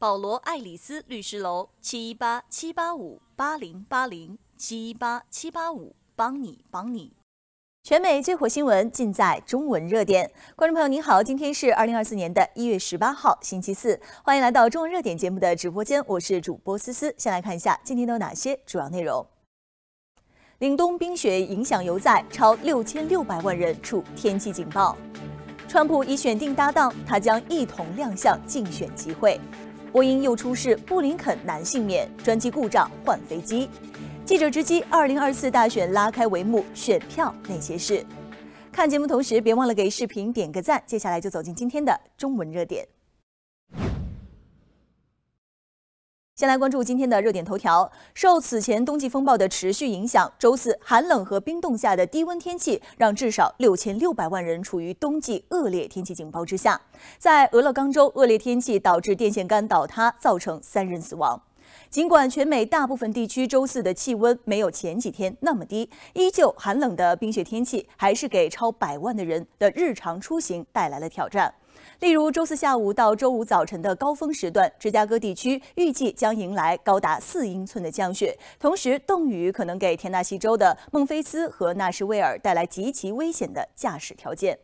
保罗·爱丽丝律师楼七一八七八五八零八零七一八七八五，帮你帮你。全美最火新闻尽在中文热点。观众朋友您好，今天是二零二四年的一月十八号，星期四，欢迎来到中文热点节目的直播间，我是主播思思。先来看一下今天都有哪些主要内容：，凛冬冰雪影响犹在，超六千六百万人处天气警报；，川普已选定搭档，他将一同亮相竞选集会。波音又出事，布林肯难幸免，专机故障换飞机。记者直击二零二四大选拉开帷幕，选票那些事。看节目同时，别忘了给视频点个赞。接下来就走进今天的中文热点。先来关注今天的热点头条。受此前冬季风暴的持续影响，周四寒冷和冰冻下的低温天气让至少六千六百万人处于冬季恶劣天气警报之下。在俄勒冈州，恶劣天气导致电线杆倒塌，造成三人死亡。尽管全美大部分地区周四的气温没有前几天那么低，依旧寒冷的冰雪天气还是给超百万的人的日常出行带来了挑战。例如，周四下午到周五早晨的高峰时段，芝加哥地区预计将迎来高达四英寸的降雪，同时冻雨可能给田纳西州的孟菲斯和纳什维尔带来极其危险的驾驶条件。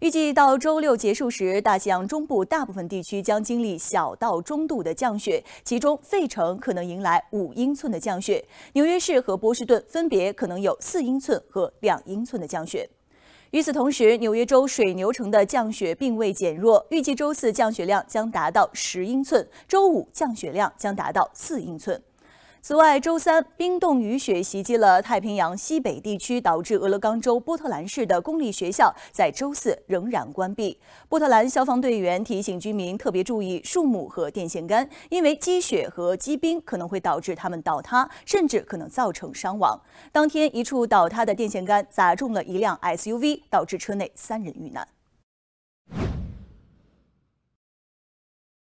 预计到周六结束时，大西洋中部大部分地区将经历小到中度的降雪，其中费城可能迎来五英寸的降雪，纽约市和波士顿分别可能有四英寸和两英寸的降雪。与此同时，纽约州水牛城的降雪并未减弱，预计周四降雪量将达到十英寸，周五降雪量将达到四英寸。此外，周三冰冻雨雪袭击了太平洋西北地区，导致俄勒冈州波特兰市的公立学校在周四仍然关闭。波特兰消防队员提醒居民特别注意树木和电线杆，因为积雪和积冰可能会导致它们倒塌，甚至可能造成伤亡。当天，一处倒塌的电线杆砸中了一辆 SUV，导致车内三人遇难。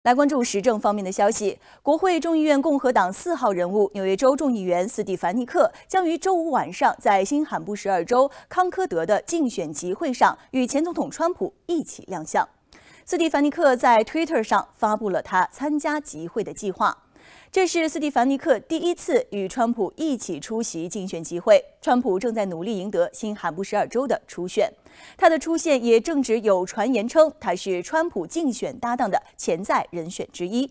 来关注时政方面的消息。国会众议院共和党四号人物、纽约州众议员斯蒂凡尼克将于周五晚上在新罕布什尔州康科德的竞选集会上与前总统川普一起亮相。斯蒂凡尼克在 Twitter 上发布了他参加集会的计划。这是斯蒂凡尼克第一次与川普一起出席竞选集会。川普正在努力赢得新罕布什尔州的初选，他的出现也正值有传言称他是川普竞选搭档的潜在人选之一。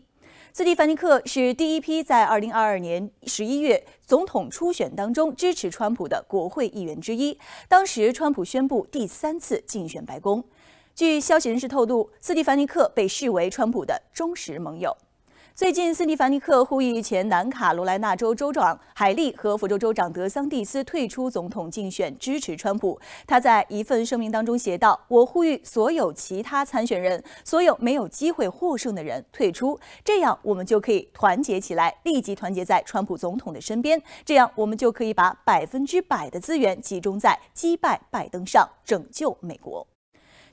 斯蒂凡尼克是第一批在2022年11月总统初选当中支持川普的国会议员之一。当时川普宣布第三次竞选白宫。据消息人士透露，斯蒂凡尼克被视为川普的忠实盟友。最近，斯蒂凡尼克呼吁前南卡罗来纳州州长海利和佛州州长德桑蒂斯退出总统竞选，支持川普。他在一份声明当中写道：“我呼吁所有其他参选人，所有没有机会获胜的人退出，这样我们就可以团结起来，立即团结在川普总统的身边，这样我们就可以把百分之百的资源集中在击败拜登上，拯救美国。”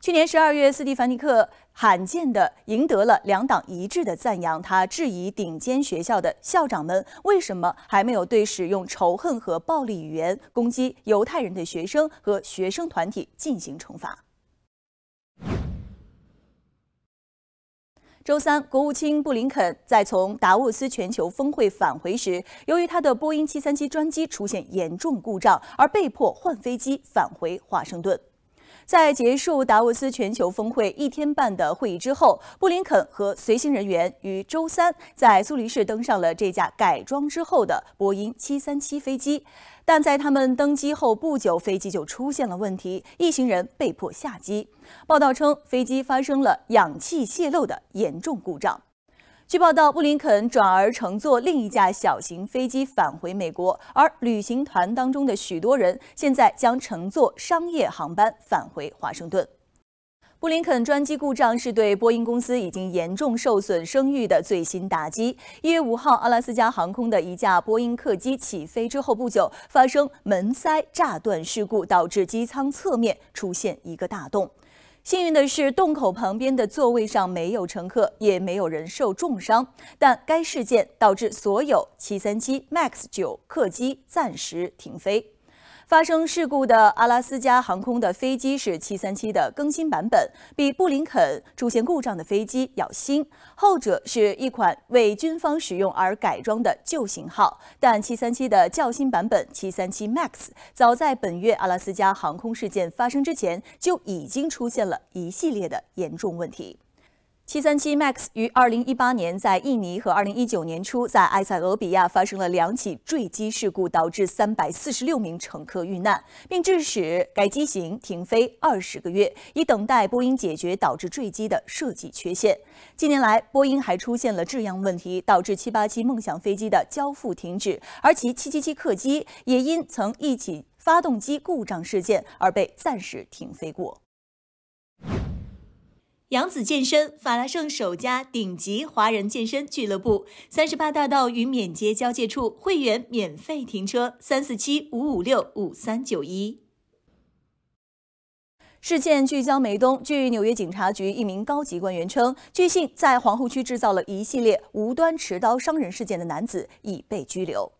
去年十二月，斯蒂凡尼克罕见地赢得了两党一致的赞扬。他质疑顶尖学校的校长们为什么还没有对使用仇恨和暴力语言攻击犹太人的学生和学生团体进行惩罚。周三，国务卿布林肯在从达沃斯全球峰会返回时，由于他的波音七三七专机出现严重故障，而被迫换飞机返回华盛顿。在结束达沃斯全球峰会一天半的会议之后，布林肯和随行人员于周三在苏黎世登上了这架改装之后的波音七三七飞机，但在他们登机后不久，飞机就出现了问题，一行人被迫下机。报道称，飞机发生了氧气泄漏的严重故障。据报道，布林肯转而乘坐另一架小型飞机返回美国，而旅行团当中的许多人现在将乘坐商业航班返回华盛顿。布林肯专机故障是对波音公司已经严重受损声誉的最新打击。一月五号，阿拉斯加航空的一架波音客机起飞之后不久，发生门塞炸断事故，导致机舱侧面出现一个大洞。幸运的是，洞口旁边的座位上没有乘客，也没有人受重伤。但该事件导致所有737 Max 九客机暂时停飞。发生事故的阿拉斯加航空的飞机是737的更新版本，比布林肯出现故障的飞机要新。后者是一款为军方使用而改装的旧型号，但737的较新版本737 MAX 早在本月阿拉斯加航空事件发生之前就已经出现了一系列的严重问题。737 Max 于2018年在印尼和2019年初在埃塞俄比亚发生了两起坠机事故，导致346名乘客遇难，并致使该机型停飞20个月，以等待波音解决导致坠机的设计缺陷。近年来，波音还出现了质量问题，导致787梦想飞机的交付停止，而其777客机也因曾一起发动机故障事件而被暂时停飞过。扬子健身，法拉盛首家顶级华人健身俱乐部，三十八大道与缅街交界处，会员免费停车，三四七五五六五三九一。事件聚焦梅东。据纽约警察局一名高级官员称，据信在皇后区制造了一系列无端持刀伤人事件的男子已被拘留。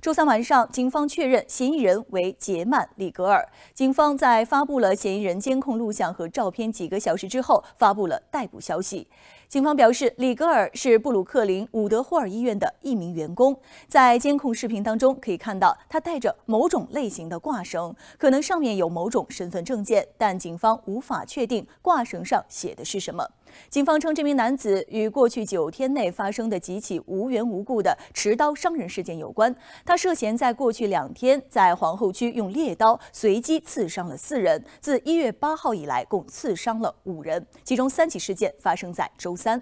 周三晚上，警方确认嫌疑人为杰曼·里格尔。警方在发布了嫌疑人监控录像和照片几个小时之后，发布了逮捕消息。警方表示，里格尔是布鲁克林伍德霍尔医院的一名员工。在监控视频当中，可以看到他带着某种类型的挂绳，可能上面有某种身份证件，但警方无法确定挂绳上写的是什么。警方称，这名男子与过去九天内发生的几起无缘无故的持刀伤人事件有关。他涉嫌在过去两天在皇后区用猎刀随机刺伤了四人，自1月8号以来共刺伤了五人，其中三起事件发生在周三。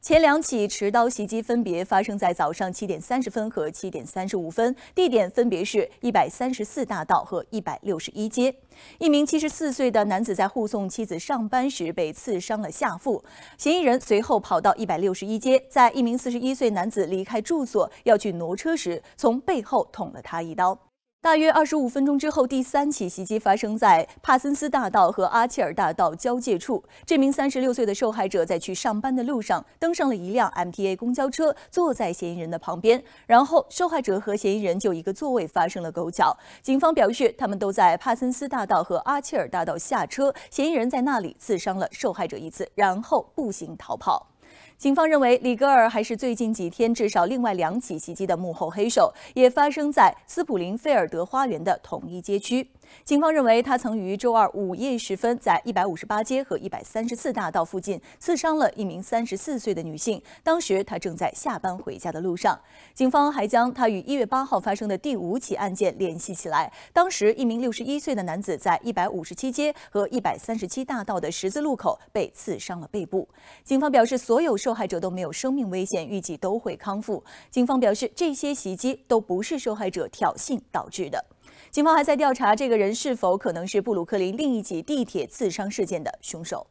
前两起持刀袭击分别发生在早上七点三十分和七点三十五分，地点分别是一百三十四大道和一百六十一街。一名七十四岁的男子在护送妻子上班时被刺伤了下腹，嫌疑人随后跑到一百六十一街，在一名四十一岁男子离开住所要去挪车时，从背后捅了他一刀。大约二十五分钟之后，第三起袭击发生在帕森斯大道和阿切尔大道交界处。这名三十六岁的受害者在去上班的路上登上了一辆 MTA 公交车，坐在嫌疑人的旁边。然后，受害者和嫌疑人就一个座位发生了狗脚。警方表示，他们都在帕森斯大道和阿切尔大道下车，嫌疑人在那里刺伤了受害者一次，然后步行逃跑。警方认为，里格尔还是最近几天至少另外两起袭击的幕后黑手，也发生在斯普林菲尔德花园的统一街区。警方认为，他曾于周二午夜时分在158街和134大道附近刺伤了一名34岁的女性，当时他正在下班回家的路上。警方还将他与1月8号发生的第五起案件联系起来，当时一名61岁的男子在157街和137大道的十字路口被刺伤了背部。警方表示，所有受害者都没有生命危险，预计都会康复。警方表示，这些袭击都不是受害者挑衅导致的。警方还在调查这个人是否可能是布鲁克林另一起地铁刺伤事件的凶手。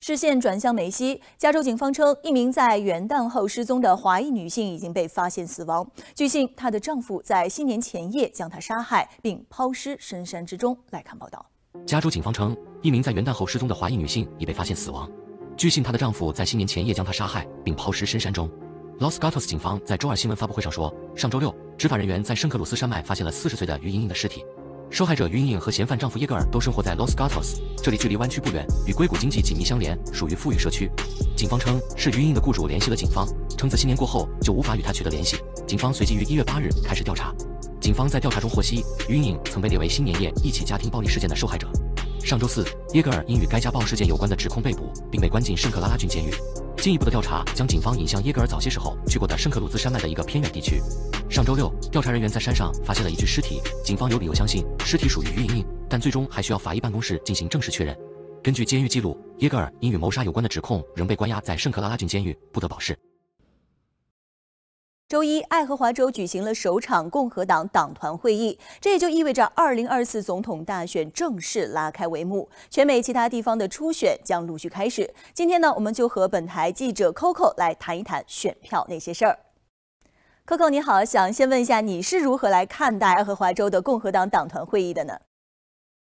视线转向梅西，加州警方称，一名在元旦后失踪的华裔女性已经被发现死亡。据信，她的丈夫在新年前夜将她杀害并抛尸深山之中。来看报道，加州警方称，一名在元旦后失踪的华裔女性已被发现死亡。据信，她的丈夫在新年前夜将她杀害并抛尸深山中。Los Gatos 警方在周二新闻发布会上说，上周六，执法人员在圣克鲁斯山脉发现了40岁的于莹莹的尸体。受害者于莹莹和嫌犯丈夫耶格尔都生活在 Los Gatos，这里距离湾区不远，与硅谷经济紧密相连，属于富裕社区。警方称是于莹莹的雇主联系了警方，称自新年过后就无法与她取得联系。警方随即于一月八日开始调查。警方在调查中获悉，于莹莹曾被列为新年夜一起家庭暴力事件的受害者。上周四，耶格尔因与该家暴事件有关的指控被捕，并被关进圣克拉拉郡监狱。进一步的调查将警方引向耶格尔早些时候去过的圣克鲁兹山脉的一个偏远地区。上周六，调查人员在山上发现了一具尸体，警方有理由相信尸体属于于莹莹，但最终还需要法医办公室进行正式确认。根据监狱记录，耶格尔因与谋杀有关的指控仍被关押在圣克拉拉郡监狱，不得保释。周一，爱荷华州举行了首场共和党党团会议，这也就意味着二零二四总统大选正式拉开帷幕，全美其他地方的初选将陆续开始。今天呢，我们就和本台记者 Coco 来谈一谈选票那些事儿。Coco 你好，想先问一下你是如何来看待爱荷华州的共和党党团会议的呢？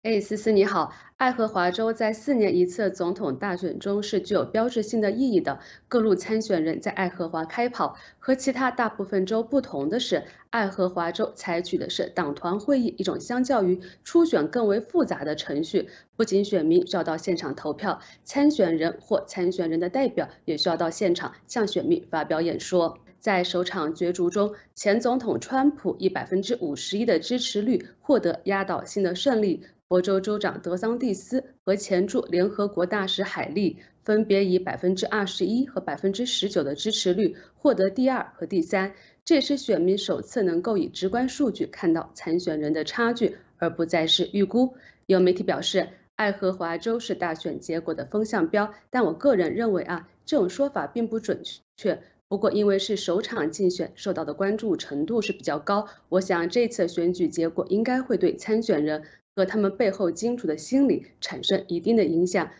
哎，思思你好。爱荷华州在四年一次总统大选中是具有标志性的意义的。各路参选人在爱荷华开跑。和其他大部分州不同的是，爱荷华州采取的是党团会议一种相较于初选更为复杂的程序。不仅选民需要到现场投票，参选人或参选人的代表也需要到现场向选民发表演说。在首场角逐中，前总统川普以百分之五十一的支持率获得压倒性的胜利。佛州州长德桑蒂斯和前驻联合国大使海利分别以百分之二十一和百分之十九的支持率获得第二和第三，这也是选民首次能够以直观数据看到参选人的差距，而不再是预估。有媒体表示，爱荷华州是大选结果的风向标，但我个人认为啊，这种说法并不准确。不过因为是首场竞选，受到的关注程度是比较高，我想这次选举结果应该会对参选人。和他们背后清楚的心理产生一定的影响。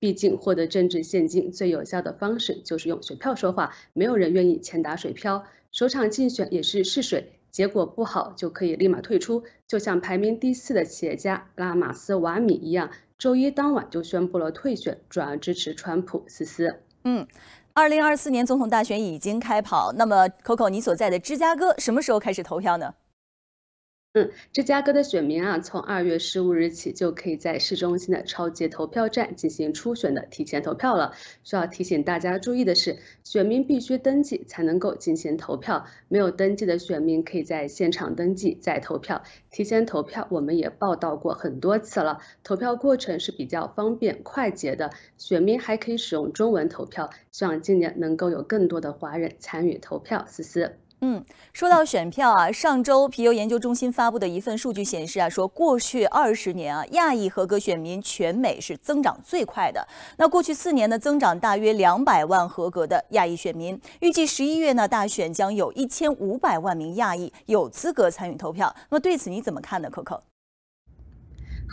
毕竟获得政治现金最有效的方式就是用选票说话，没有人愿意钱打水漂。首场竞选也是试水，结果不好就可以立马退出。就像排名第四的企业家拉马斯瓦米一样，周一当晚就宣布了退选，转而支持川普。思思，嗯，二零二四年总统大选已经开跑，那么 Coco，你所在的芝加哥什么时候开始投票呢？嗯，芝加哥的选民啊，从二月十五日起就可以在市中心的超级投票站进行初选的提前投票了。需要提醒大家注意的是，选民必须登记才能够进行投票，没有登记的选民可以在现场登记再投票。提前投票我们也报道过很多次了，投票过程是比较方便快捷的，选民还可以使用中文投票。希望今年能够有更多的华人参与投票，思思。嗯，说到选票啊，上周皮尤研究中心发布的一份数据显示啊，说过去二十年啊，亚裔合格选民全美是增长最快的。那过去四年呢，增长大约两百万合格的亚裔选民。预计十一月呢，大选将有一千五百万名亚裔有资格参与投票。那么对此你怎么看呢，可？科？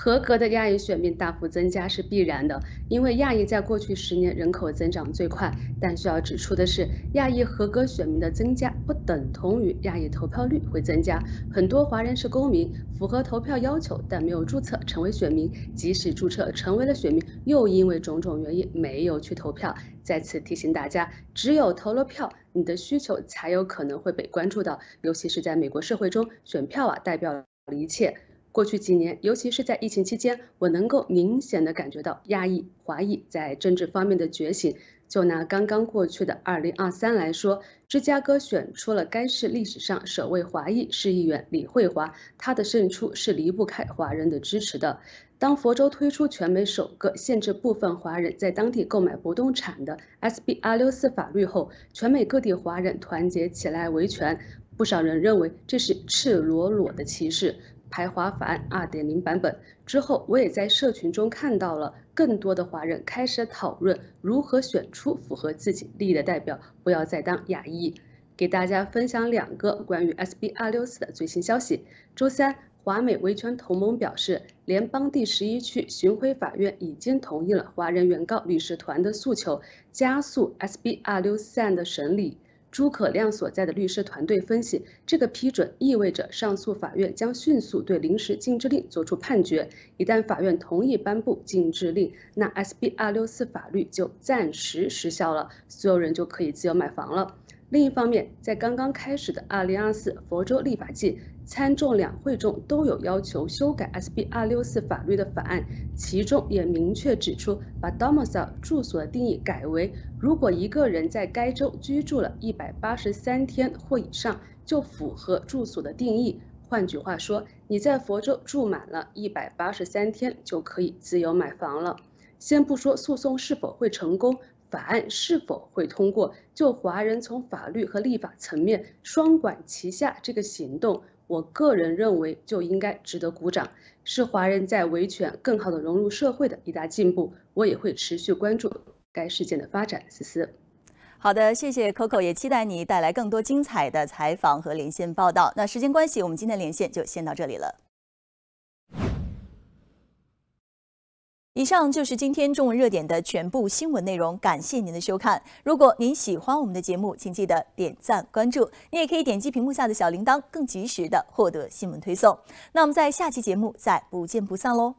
合格的亚裔选民大幅增加是必然的，因为亚裔在过去十年人口增长最快。但需要指出的是，亚裔合格选民的增加不等同于亚裔投票率会增加。很多华人是公民，符合投票要求，但没有注册成为选民；即使注册成为了选民，又因为种种原因没有去投票。再次提醒大家，只有投了票，你的需求才有可能会被关注到，尤其是在美国社会中，选票啊代表了一切。过去几年，尤其是在疫情期间，我能够明显的感觉到亚裔、华裔在政治方面的觉醒。就拿刚刚过去的二零二三来说，芝加哥选出了该市历史上首位华裔市议员李慧华，他的胜出是离不开华人的支持的。当佛州推出全美首个限制部分华人在当地购买不动产的 S.B. 二六四法律后，全美各地华人团结起来维权，不少人认为这是赤裸裸的歧视。排华法案2.0版本之后，我也在社群中看到了更多的华人开始讨论如何选出符合自己利益的代表，不要再当亚裔。给大家分享两个关于 SBR 六四的最新消息。周三，华美维权同盟表示，联邦第十一区巡回法院已经同意了华人原告律师团的诉求，加速 SBR 六四案的审理。诸葛亮所在的律师团队分析，这个批准意味着上诉法院将迅速对临时禁制令作出判决。一旦法院同意颁布禁制令，那 S B 二六四法律就暂时失效了，所有人就可以自由买房了。另一方面，在刚刚开始的2024佛州立法季参众两会中，都有要求修改 SB264 法律的法案，其中也明确指出，把 d o m i c i i e 住所的定义改为：如果一个人在该州居住了一百八十三天或以上，就符合住所的定义。换句话说，你在佛州住满了一百八十三天，就可以自由买房了。先不说诉讼是否会成功。法案是否会通过？就华人从法律和立法层面双管齐下这个行动，我个人认为就应该值得鼓掌，是华人在维权、更好的融入社会的一大进步。我也会持续关注该事件的发展。思思，好的，谢谢 Coco，也期待你带来更多精彩的采访和连线报道。那时间关系，我们今天连线就先到这里了。以上就是今天中文热点的全部新闻内容，感谢您的收看。如果您喜欢我们的节目，请记得点赞关注。您也可以点击屏幕下的小铃铛，更及时的获得新闻推送。那我们在下期节目再不见不散喽。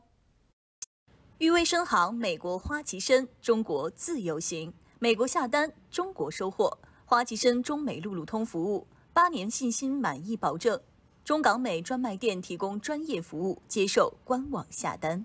誉威深航，美国花旗参，中国自由行，美国下单，中国收货。花旗参中美路路通服务，八年信心满意保证。中港美专卖店提供专业服务，接受官网下单。